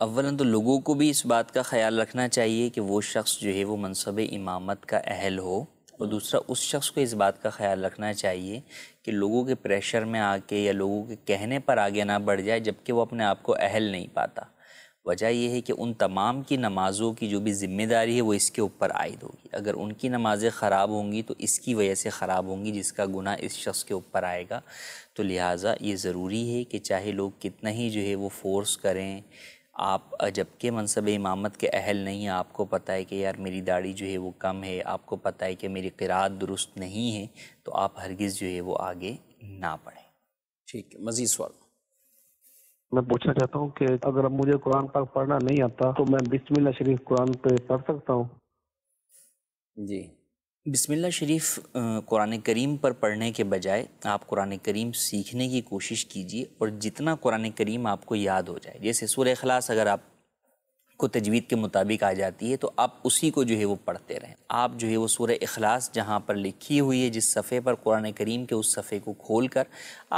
Speaker 1: अवला तो लोगों को भी इस बात का ख्याल रखना चाहिए कि वो शख्स जो है वो मनसब इमामत का अहल हो और दूसरा उस शख्स को इस बात का ख्याल रखना चाहिए कि लोगों के प्रेशर में आके या लोगों के कहने पर आगे ना बढ़ जाए जबकि वो अपने आप को अहल नहीं पाता वजह यह है कि उन तमाम की नमाज़ों की जो भी ज़िम्मेदारी है वो इसके ऊपर आयद होगी अगर उनकी नमाज़ें ख़राब होंगी तो इसकी वजह से ख़राब होंगी जिसका गुना इस शख्स के ऊपर आएगा तो लिहाजा ये ज़रूरी है कि चाहे लोग कितना ही जो है वो फोर्स करें आप जबकि मनसब इमामत के अहल नहीं हैं आपको पता है कि यार मेरी दाढ़ी जो है वो कम है आपको पता है कि मेरी किरात दुरुस्त नहीं है तो आप हरगिज़ जो है वो आगे ना पढ़ें ठीक है मज़ीद सवाल मैं पूछना चाहता हूँ कि अगर मुझे कुरान पाक पढ़ना नहीं आता तो मैं बिस्मिल्ला शरीफ कुरान पे पढ़ सकता हूँ जी बिस्मिल्ला शरीफ कुरान करीम पर पढ़ने के बजाय आप कुरान करीम सीखने की कोशिश कीजिए और जितना कुरान करीम आपको याद हो जाए जैसे सूर्य खलास अगर आप को तजवीद के मुताबिक आ जाती है तो आप उसी को जो है वो पढ़ते रहें आप जो है वो सूर अखलास जहाँ पर लिखी हुई है जिस सफ़े पर कुरान करीम के उस सफ़े को खोल कर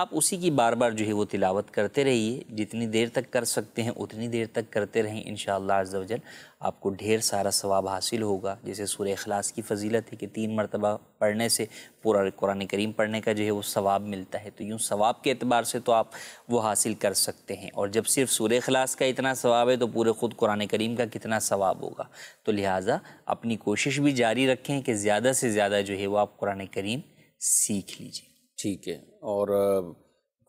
Speaker 1: आप उसी की बार बार जो है वो तिलावत करते रहिए जितनी देर तक कर सकते हैं उतनी देर तक करते रहें इन शजल आपको ढेर सारा सवाब हासिल होगा जैसे सूर्य अखलास की फजीलत है कि तीन मरतबा पढ़ने से पूरा कुरान करीम पढ़ने का जो है वो सवाब मिलता है तो यूँ सवाब के अतबार से तो आप वो हासिल कर सकते हैं और जब सिर्फ सूर्य अखलास का इतना सवाब है तो पूरे ख़ुद कुरान करीम का कितना सवाब होगा तो लिहाजा अपनी कोशिश भी जारी रखें कि ज़्यादा से ज़्यादा जो है वो आप कुरान करीम सीख लीजिए
Speaker 2: ठीक है और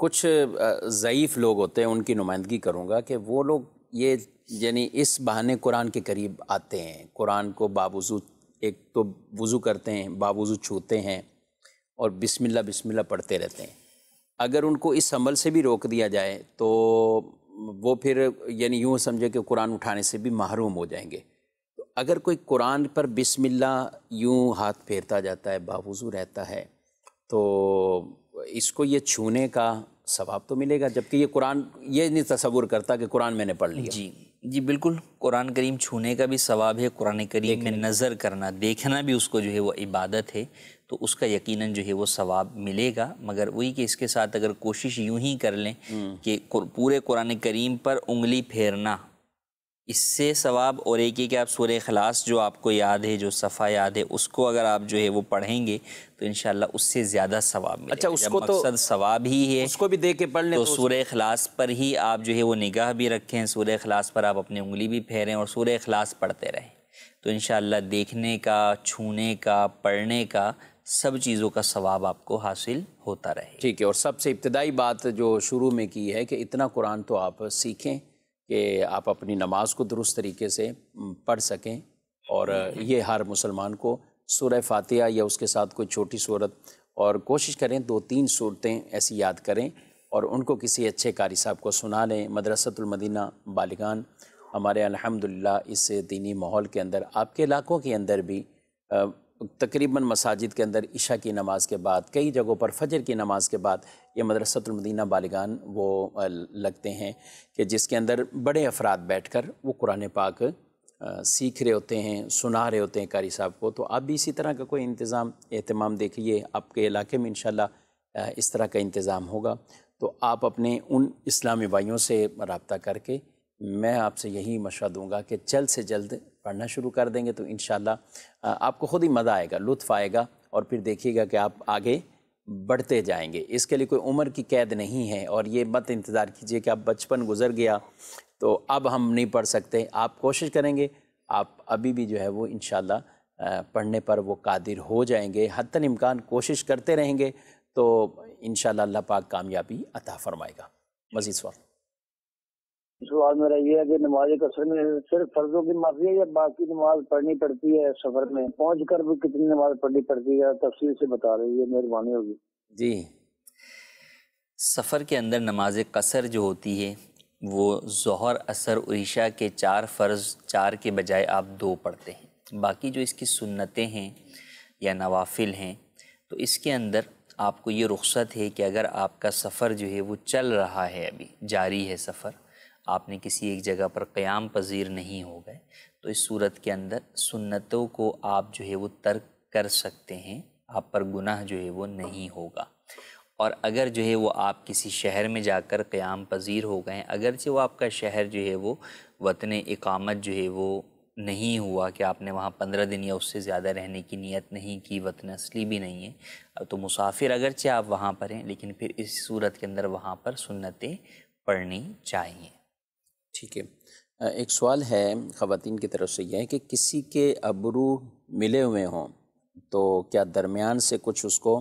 Speaker 2: कुछ ज़यीफ़ लोग होते हैं उनकी नुमाइंदगी करूँगा कि वो लोग ये यानी इस बहाने कुरान के करीब आते हैं कुरान को बावजू एक तो वज़ू करते हैं बावजू छूते हैं और बिस्मिल्लाह बिस्मिल्लाह पढ़ते रहते हैं अगर उनको इस अमल से भी रोक दिया जाए तो वो फिर यानी यूँ समझे कि कुरान उठाने से भी महरूम हो जाएंगे तो अगर कोई कुरान पर बिस्मिल्लाह यूँ हाथ फेरता जाता है बावजू रहता है तो इसको ये छूने का सवाब तो मिलेगा जबकि ये कुरान ये नहीं तस्वुर करता कि कुरान मैंने पढ़ लिया जी जी बिल्कुल कुरान करीम छूने का भी सवाब है कुरान करीम में
Speaker 1: नज़र करना देखना भी उसको जो है वो इबादत है तो उसका यकीनन जो है वो सवाब मिलेगा मगर वही कि इसके साथ अगर कोशिश यूं ही कर लें हम्म। कि पूरे कुरान करीम पर उंगली फेरना इससे सवाब और एक ही कि आप सूर्य खलास जो आपको याद है जो सफ़ा याद है उसको अगर आप जो है वो पढ़ेंगे तो इन उससे ज़्यादा सवाब अच्छा उसको तो सवाब ही
Speaker 2: है उसको भी दे के पढ़ लें तो, तो सूर्य
Speaker 1: खलास पर ही आप जो है वो निगाह भी रखें सूर्य खलास पर आप अपनी उंगली भी फेरें और सूर्य खलास पढ़ते रहें तो इन
Speaker 2: देखने का छूने का पढ़ने का सब चीज़ों का सवाब आपको हासिल होता रहे ठीक है और सबसे इब्तदाई बात जो शुरू में की है कि इतना कुरान तो आप सीखें कि आप अपनी नमाज को दुरुस्त तरीके से पढ़ सकें और ये हर मुसलमान को सूर्य फातिहा या उसके साथ कोई छोटी सूरत और कोशिश करें दो तीन सूरतें ऐसी याद करें और उनको किसी अच्छे कारी साहब को सुना लें मदरसतुलमदीना बालिगान हमारे अलहमदिल्ला इस दीनी माहौल के अंदर आपके इलाकों के अंदर भी तकरीबन मसाजिद के अंदर इशा की नमाज़ के बाद कई जगहों पर फजर की नमाज़ के बाद ये मदरसतमदीना बालिगान वो लगते हैं कि जिसके अंदर बड़े अफराद बैठ कर वो कुरान पाक सीख रहे होते हैं सुना रहे होते हैं कारी साहब को तो आप भी इसी तरह का कोई इंतज़ाम अहतमाम देखिए आपके इलाके में इन इस तरह का इंतज़ाम होगा तो आप अपने उन इस्लामी भाइयों से रबता करके मैं आपसे यही मशा दूंगा कि जल्द से जल्द पढ़ना शुरू कर देंगे तो इन आपको ख़ुद ही मज़ा आएगा लुत्फ़ आएगा और फिर देखिएगा कि आप आगे बढ़ते जाएंगे इसके लिए कोई उम्र की कैद नहीं है और ये मत इंतज़ार कीजिए कि आप बचपन गुजर गया तो अब हम नहीं पढ़ सकते आप कोशिश करेंगे आप अभी भी जो है वो इन पढ़ने पर वो कादिर हो जाएंगे हतन इम्कान कोशिश करते रहेंगे तो इन अल्लाह पाक कामयाबी अता फ़रमाएगा मज़ीद सवाल सवाल मेरा ये है कि नमाज कसर में सिर्फ फर्जों की माफी है या बाकी नमाज पढ़नी पड़ती है सफर में पहुँच कर भी कितनी नमाज पढ़नी पड़ती है तफसील से बता रही है मेहरबानी होगी जी
Speaker 1: सफ़र के अंदर नमाज कसर जो होती है वो जहर असर उशा के चार फ़र्ज चार के बजाय आप दो पढ़ते हैं बाकी जो इसकी सुन्नतें हैं या नवाफिल हैं तो इसके अंदर आपको ये रुख्सत है कि अगर आपका सफ़र जो है वो चल रहा है अभी जारी है सफ़र आपने किसी एक जगह पर क़्याम पजीर नहीं हो गए तो इस सूरत के अंदर सुन्नतों को आप जो है वो तर्क कर सकते हैं आप पर गुनाह जो है वो नहीं होगा और अगर जो है वो आप किसी शहर में जाकर क़याम पजीर हो गए अगरचे वो आपका शहर जो है वो वतन इकामत जो है वो नहीं हुआ कि आपने वहाँ पंद्रह दिन या उससे ज़्यादा रहने की नीयत नहीं की वतन असली भी नहीं है तो मुसाफिर अगरचे आप वहाँ पर हैं लेकिन फिर इस सूरत के अंदर वहाँ पर सुन्नतें पढ़नी चाहिए
Speaker 2: ठीक है एक सवाल है ख़वान की तरफ से यह है कि किसी के अबरू मिले हुए हों तो क्या दरमियान से कुछ उसको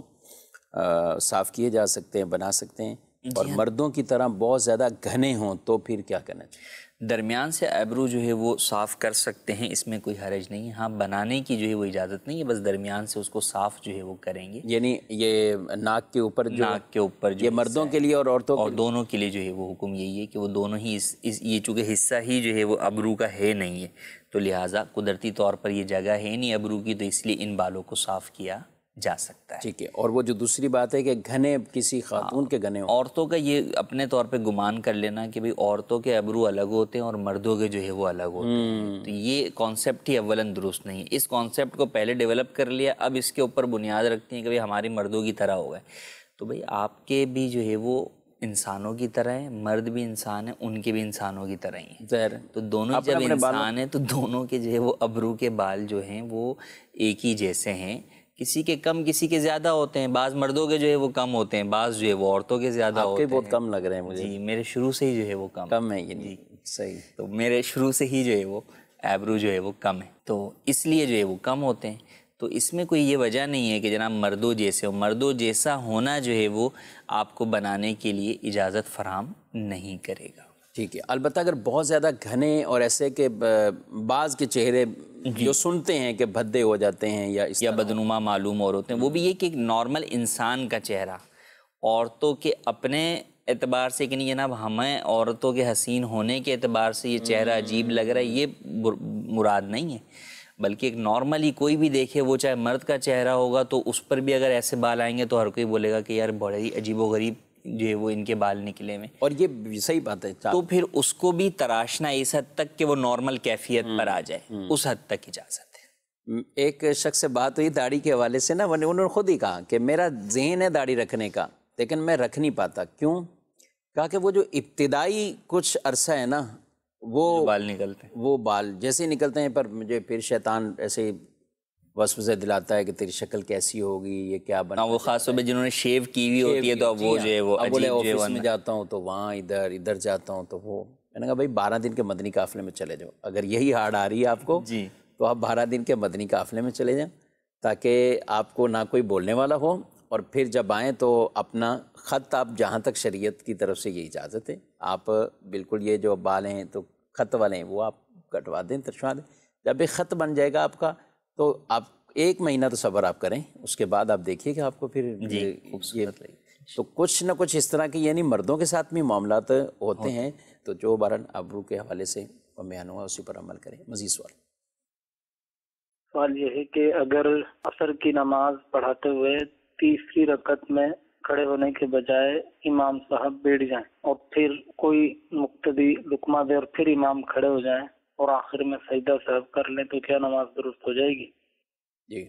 Speaker 2: साफ़ किए जा सकते हैं बना सकते हैं और हाँ। मर्दों की तरह बहुत ज़्यादा घने हों तो फिर क्या करना चाहिए दरमियान से आइब्रो जो है वो साफ़ कर सकते हैं इसमें कोई हरज नहीं है हाँ बनाने
Speaker 1: की जो है वो इजाज़त नहीं है बस दरमियान से उसको साफ़ जो है वो करेंगे यानी ये नाक के ऊपर नाक के ऊपर जो ये मर्दों के लिए और औरतों और के दोनों के लिए जो है वो हुक्म यही है कि वो दोनों ही इस, इस ये चूँकि हिस्सा ही जो है वो अबरू का है नहीं है तो लिहाजा कुदरती तौर पर यह जगह है नहीं अबरू की तो इसलिए इन बालों को साफ़ किया जा सकता है ठीक है और वो जो दूसरी बात है कि घने
Speaker 2: किसी हाँ। खातून हाँ, के घने
Speaker 1: औरतों का ये अपने तौर पे गुमान कर लेना कि भाई औरतों के अबरू अलग होते हैं और मर्दों के जो है वो अलग होते हैं हम्म। तो ये कॉन्सेप्ट ही अवलन दुरुस्त नहीं है इस कॉन्सेप्ट को पहले डेवलप कर लिया अब इसके ऊपर बुनियाद रखती हैं कि भाई हमारी मर्दों की तरह हो गए तो भाई आपके भी जो है वो इंसानों की तरह है मर्द भी इंसान है उनके भी इंसानों की तरह ही है तो दोनों जब इंसान है तो दोनों के जो है वो अबरू के बाल जो हैं वो एक ही जैसे हैं किसी के कम किसी के ज़्यादा होते हैं बाज़ मर्दों के जो है वो कम होते हैं बाज़ जो है वो औरतों के ज़्यादा होते हैं बहुत कम लग रहे हैं मुझे जी मेरे शुरू से ही जो है वो कम कम है ये जी सही तो मेरे शुरू से ही जो है वो एब्रू जो है वो कम है तो इसलिए जो है वो कम होते हैं तो इसमें कोई ये वजह नहीं है कि जनाब मर्दों जैसे हो मर्दों जैसा होना जो है वो आपको बनाने के लिए इजाज़त फराम नहीं करेगा ठीक है
Speaker 2: अलबत् अगर बहुत ज़्यादा घने और ऐसे के बाज के चेहरे जो सुनते हैं कि भद्दे हो जाते हैं या या बदनुमा मालूम और होते हैं वो भी ये कि एक नॉर्मल इंसान का चेहरा
Speaker 1: औरतों के अपने एतबार से कि नहीं जनाब हमें औरतों के हसीन होने के एतबार से ये चेहरा अजीब हम्म। लग रहा है ये मुराद नहीं है बल्कि एक नॉर्मली कोई भी देखे वो चाहे मर्द का चेहरा होगा तो उस पर भी अगर ऐसे बाल आएंगे तो हर कोई बोलेगा कि यार बड़े ही अजीब व गरीब ये वो इनके बाल निकले में और ये सही बात है तो फिर उसको भी तराशना इस हद तक कि वो नॉर्मल कैफियत हम्म, पर आ जाए हम्म। उस हद तक इजाज़त है हम्म,
Speaker 2: एक शख्स से बात हुई दाढ़ी के हवाले से ना उन्होंने खुद ही कहा कि मेरा जहन है दाढ़ी रखने का लेकिन मैं रख नहीं पाता क्यों कहा कि वो जो इब्तदाई कुछ अरसा है ना वो बाल निकलते हैं वो बाल जैसे निकलते हैं पर मुझे फिर शैतान ऐसे वसवसे दिलाता है कि तेरी शक्ल कैसी होगी ये क्या हाँ, बना वो खास
Speaker 1: तौर पर जिन्होंने शेव की हुई होती है तो अब वो जो है वो हाँ। बोले ऑफिस में
Speaker 2: जाता हूँ तो वहाँ इधर इधर जाता हूँ तो वो मैंने कहा भाई बारह दिन के मदनी काफिले में चले जाओ अगर यही हार्ड आ रही है आपको जी तो आप बारह दिन के मदनी काफिले में चले जाएँ ताकि आपको ना कोई बोलने वाला हो और फिर जब आएँ तो अपना ख़त आप जहाँ तक शरीयत की तरफ से ये इजाज़त है आप बिल्कुल ये जो बाल हैं तो ख़त वाले हैं वो आप कटवा दें तरशवा दें जब ये ख़त बन जाएगा आपका तो आप एक महीना तो सब्र आप करें उसके बाद आप देखिए कि आपको फिर ये, ये तो कुछ ना कुछ इस तरह के यानी मर्दों के साथ भी मामला होते हैं तो जो बारन अबरू के हवाले से बयान हुआ उसी पर अमल करें मजीद सवाल सवाल यह है कि अगर असर की नमाज पढ़ाते हुए तीसरी रकत में खड़े होने के बजाय इमाम साहब बैठ जाएं और फिर कोई मुक्तदी लुकमा दे और फिर इमाम खड़े हो जाएं और आखिर में सजदा साहब कर लें तो क्या नमाज दुरुस्त हो जाएगी
Speaker 1: जी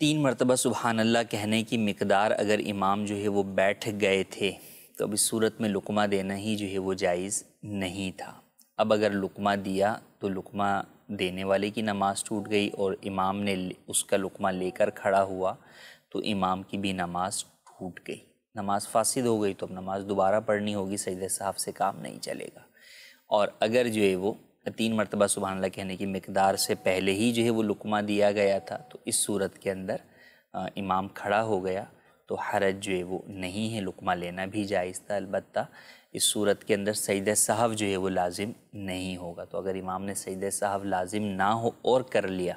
Speaker 1: तीन मरतबा सुबहान अल्लाह कहने की मकदार अगर इमाम जो है वो बैठ गए थे तो अब इस सूरत में लुकमा देना ही जो है वो जायज़ नहीं था अब अगर लुकमा दिया तो लुकमा देने वाले की नमाज़ टूट गई और इमाम ने उसका लुकमा लेकर खड़ा हुआ तो इमाम की भी नमाज़ टूट गई नमाज़ फासिद हो गई तो अब नमाज़ दोबारा पढ़नी होगी सैद साहब से काम नहीं चलेगा और अगर जो है वो तीन मरतबा सुबहानला कहने की मकदार से पहले ही जो है वो लुकमा दिया गया था तो इस सूरत के अंदर आ, इमाम खड़ा हो गया तो हरज जो है वो नहीं है लुकमा लेना भी जायज़ था अलबत् इस सूरत के अंदर सईद साहब जो है वो लाजिम नहीं होगा तो अगर इमाम ने सईद साहब लाजिम ना हो और कर लिया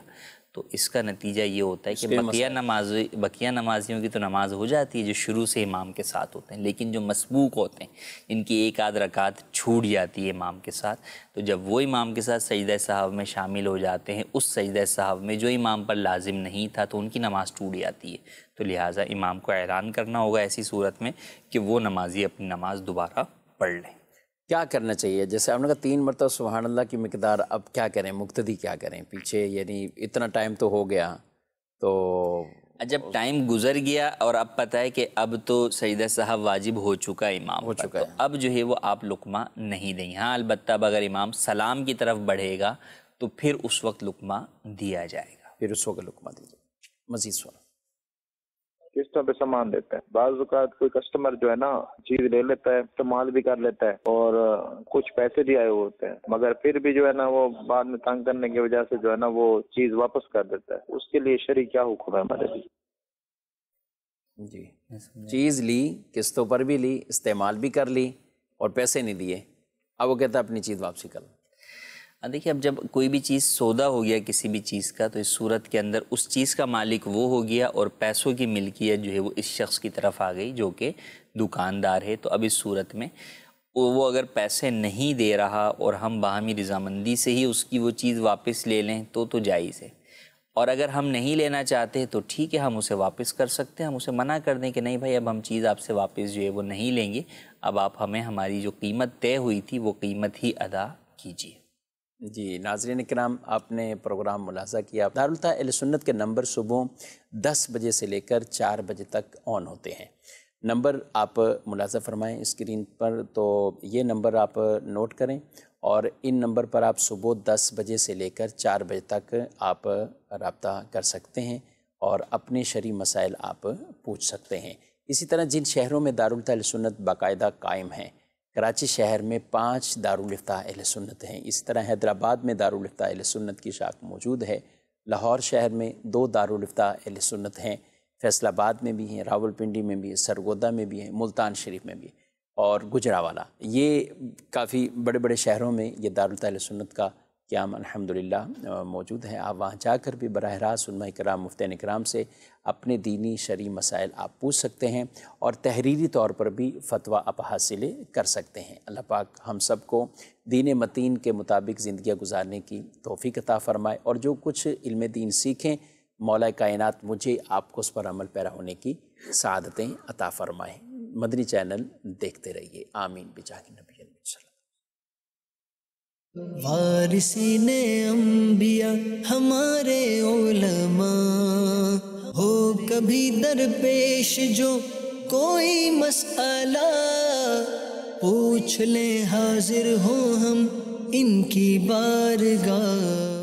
Speaker 1: तो इसका नतीजा ये होता है कि बकिया नमाज बकिया नमाजियों की तो नमाज हो जाती है जो शुरू से इमाम के साथ होते हैं लेकिन जो मसबूक होते हैं इनकी एक आध रकात छूट जाती है इमाम के साथ तो जब वो इमाम के साथ सजद साहब में शामिल हो जाते हैं उस सजद साहब में जो इमाम पर लाजिम नहीं था तो उनकी नमाज़ टूट जाती है तो लिहाजा इमाम को ऐलान करना होगा ऐसी सूरत में कि वो नमाजी अपनी नमाज दोबारा पढ़ लें
Speaker 2: क्या करना चाहिए जैसे आपने कहा तीन मरतब सुबहान अल्लाह की मकदार अब क्या करें मुक्तदी क्या करें पीछे यानी इतना टाइम तो हो गया तो जब टाइम गुजर गया और अब पता
Speaker 1: है कि अब तो सईदा साहब वाजिब हो चुका है इमाम हो चुका तो है। अब जो है वो आप लुकमा नहीं देंगे हाँ अलबत् अब अगर इमाम सलाम की तरफ बढ़ेगा तो फिर उस वक्त लुकमा
Speaker 2: दिया जाएगा फिर उस वक्त लुकमा दीजिए मजीद सवाल किस्तों पे सामान देते हैं बाज कोई कस्टमर जो है ना चीज ले लेता है इस्तेमाल तो भी कर लेता है और कुछ पैसे भी आए होते हैं मगर
Speaker 1: फिर भी जो है ना वो बाद में तंग करने की वजह से जो है ना वो
Speaker 2: चीज वापस कर देता है उसके लिए शरी क्या हुक्म है हमारे लिए जी चीज़ ली किस्तों पर भी ली इस्तेमाल भी कर ली और पैसे नहीं दिए अब वो कहता अपनी चीज़ वापसी कर लो देखिए अब जब कोई भी चीज़ सौदा हो गया किसी भी
Speaker 1: चीज़ का तो इस सूरत के अंदर उस चीज़ का मालिक वो हो गया और पैसों की मिल्कियत जो है वो इस शख्स की तरफ आ गई जो कि दुकानदार है तो अब इस सूरत में वो अगर पैसे नहीं दे रहा और हम बाहमी रजामंदी से ही उसकी वो चीज़ वापस ले लें तो तो जायज़ है और अगर हम नहीं लेना चाहते तो ठीक है हम उसे वापस कर सकते हैं हम उसे मना कर दें कि नहीं भाई अब हम चीज़ आपसे वापस जो है वो नहीं लेंगे अब आप हमें हमारी जो कीमत तय हुई थी
Speaker 2: वो कीमत ही अदा कीजिए जी नाजरन कराम आपने प्रोग्राम मुलाजा किया दारुलता सुन्नत के नंबर सुबह दस बजे से लेकर चार बजे तक ऑन होते हैं नंबर आप मुलाजा फरमाएँ स्क्रीन पर तो ये नंबर आप नोट करें और इन नंबर पर आप सुबह दस बजे से लेकर चार बजे तक आप रबता कर सकते हैं और अपने शरी मसाइल आप पूछ सकते हैं इसी तरह जिन शहरों में दारुलता सुन्नत बाकायदा कायम हैं कराची शहर में पाँच दारुलफ्ता अहल सुन्नत हैं इसी तरह हैदराबाद में दारुलफ्ता अहल सुन्नत की शाख मौजूद है लाहौर शहर में दो दारुलफ्ता अहल सुन्नत हैं फैसलाबाद में भी हैं रावलपिंडी में भी हैं सरगोदा में भी हैं मुल्तान शरीफ में भी और गुजरावाला ये काफ़ी बड़े बड़े शहरों में ये दारुल सुन्नत का क्याम ला मौजूद है आप वहाँ जाकर भी बरह रास्त कराम मुफ्त कराम से अपने दीनी शरी मसाइल आप पूछ सकते हैं और तहरीरी तौर पर भी फतवा आप हासिल कर सकते हैं अल्लाह पाक हम सब को दीन मतीन के मुताबिक ज़िंदियाँ गुजारने की तोहफ़ी कता फ़रमाए और जो कुछ इल्म दीन सीखें मौला कायनत मुझे आपको उस पर अमल पैरा होने की सदतें अता फ़रमाएँ मदनी चैनल देखते रहिए आमीन बिजा नबी
Speaker 1: वारिसी ने अम्बिया हमारे ओलमा हो कभी दरपेश जो कोई मसाला पूछ ले हाजिर हो हम इनकी बारगाह